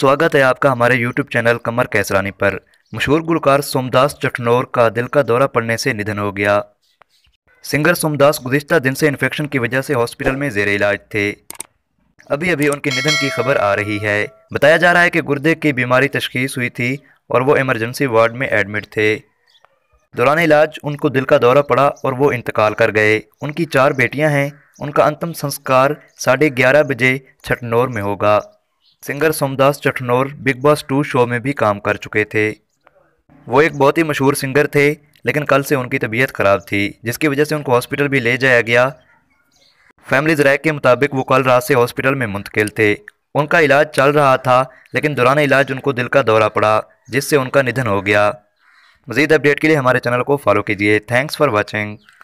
स्वागत है आपका हमारे यूट्यूब चैनल कमर कैसरानी पर मशहूर गुलकार सोमदास चटनौर का दिल का दौरा पड़ने से निधन हो गया सिंगर सोमदास गुजशत दिन से इन्फेक्शन की वजह से हॉस्पिटल में जेर इलाज थे अभी अभी उनके निधन की खबर आ रही है बताया जा रहा है कि गुर्दे की बीमारी तशखीस हुई थी और वो इमरजेंसी वार्ड में एडमिट थे दौरान इलाज उनको दिल का दौरा पड़ा और वो इंतकाल कर गए उनकी चार बेटियां हैं उनका अंतिम संस्कार साढ़े ग्यारह बजे छठनौर में होगा singer Somdas Chatnaur Bigg Boss two show में भी काम कर चुके थे वो एक बहुत ही मशहूर सिंगर थे लेकिन कल से उनकी तबीयत ख़राब थी जिसकी वजह से उनको हॉस्पिटल भी ले जाया गया फैमिली जराए के मुताबिक वो कल रात से हॉस्पिटल में मुंतकिल थे उनका इलाज चल रहा था लेकिन दौरान इलाज उनको दिल का दौरा पड़ा जिससे उनका निधन हो गया मजीद अपडेट के लिए हमारे चैनल को फॉलो कीजिए थैंक्स फॉर वॉचिंग